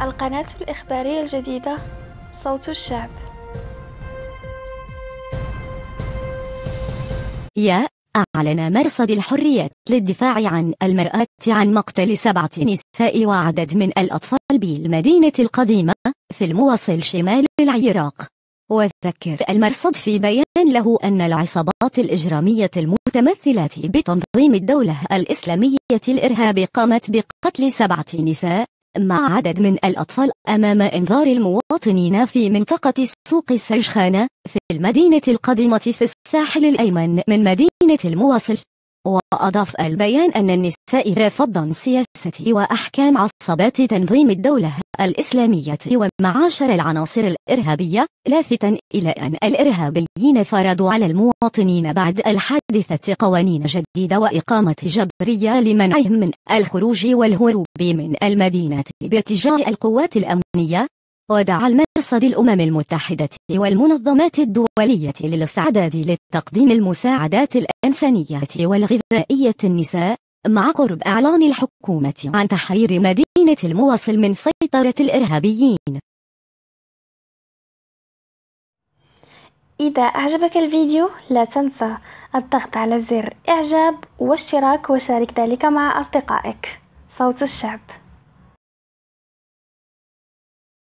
القناة الإخبارية الجديدة صوت الشعب يا أعلن مرصد الحرية للدفاع عن المرأة عن مقتل سبعة نساء وعدد من الأطفال بالمدينة القديمة في المواصل شمال العراق وذكر المرصد في بيان له أن العصابات الإجرامية المتمثلة بتنظيم الدولة الإسلامية الإرهاب قامت بقتل سبعة نساء مع عدد من الأطفال أمام إنذار المواطنين في منطقة سوق السجخانة في المدينة القديمة في الساحل الأيمن من مدينة المواصل وأضاف البيان أن النساء رفضا سياسة وأحكام عصبات تنظيم الدولة الإسلامية ومعاشر العناصر الإرهابية لافتا إلى أن الإرهابيين فرضوا على المواطنين بعد الحادثة قوانين جديدة وإقامة جبرية لمنعهم من الخروج والهروب من المدينة باتجاه القوات الأمنية ودعا المرصد الأمم المتحدة والمنظمات الدولية للاستعداد لتقديم المساعدات الإنسانية والغذائية النساء مع قرب إعلان الحكومة عن تحرير مدينة المواصل من سيطرة الإرهابيين إذا أعجبك الفيديو لا تنسى الضغط على زر إعجاب واشتراك وشارك ذلك مع أصدقائك صوت الشعب